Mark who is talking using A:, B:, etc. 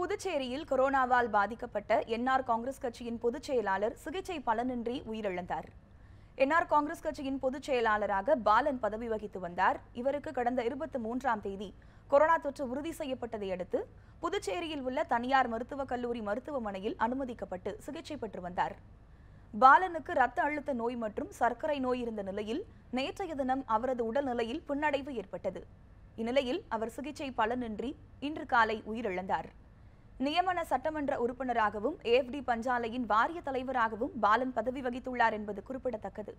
A: புதுச்சேரியில் கொரோனாவால் பாதிக்கப்பட்ட என்ஆர் காங்கிரஸ் கட்சியின் பொதுச் செயலாளர் சிகிச்சை பலனின்றி உயிரிழந்தார் என்ஆர் காங்கிரஸ் கட்சியின் பொதுச் செயலாளராக பாலன் பதவி வகித்து வந்தார் இவருக்கு கடந்த இருபத்தி மூன்றாம் தேதி கொரோனா தொற்று உறுதி செய்யப்பட்டதை அடுத்து புதுச்சேரியில் உள்ள தனியார் மருத்துவக் கல்லூரி மருத்துவமனையில் அனுமதிக்கப்பட்டு சிகிச்சை பெற்று வந்தார் பாலனுக்கு இரத்த அழுத்த நோய் மற்றும் சர்க்கரை நோய் இருந்த நிலையில் நேற்றைய தினம் அவரது உடல்நிலையில் பின்னடைவு ஏற்பட்டது இந்நிலையில் அவர் சிகிச்சை பலனின்றி இன்று காலை உயிரிழந்தார் நியமன சட்டமன்ற உறுப்பினராகவும் ஏஎஃப்டி பஞ்சாலையின் வாரிய தலைவராகவும் பாலன் பதவி வகித்துள்ளார் என்பது குறிப்பிடத்தக்கது